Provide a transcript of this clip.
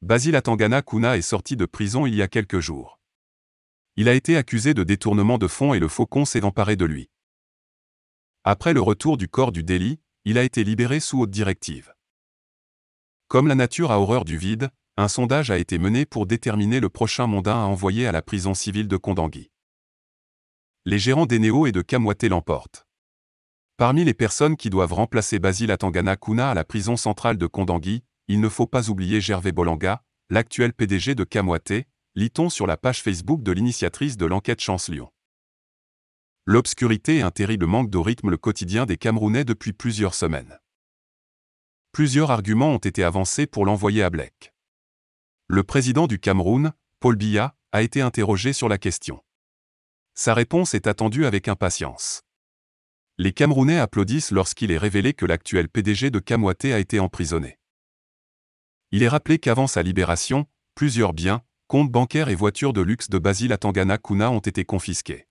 Basil Atangana Kuna est sorti de prison il y a quelques jours. Il a été accusé de détournement de fonds et le faucon s'est emparé de lui. Après le retour du corps du délit, il a été libéré sous haute directive. Comme la nature a horreur du vide, un sondage a été mené pour déterminer le prochain mandat à envoyer à la prison civile de Kondangui. Les gérants d'Eneo et de Kamwaté l'emportent. Parmi les personnes qui doivent remplacer Basil Atangana Kuna à la prison centrale de Kondangui, il ne faut pas oublier Gervais Bolanga, l'actuel PDG de Camoité, lit-on sur la page Facebook de l'initiatrice de l'enquête Chance Lyon. L'obscurité et un terrible manque de rythme le quotidien des Camerounais depuis plusieurs semaines. Plusieurs arguments ont été avancés pour l'envoyer à Blake. Le président du Cameroun, Paul Biya, a été interrogé sur la question. Sa réponse est attendue avec impatience. Les Camerounais applaudissent lorsqu'il est révélé que l'actuel PDG de Kamouaté a été emprisonné. Il est rappelé qu'avant sa libération, plusieurs biens, comptes bancaires et voitures de luxe de Basile Atangana Kuna ont été confisqués.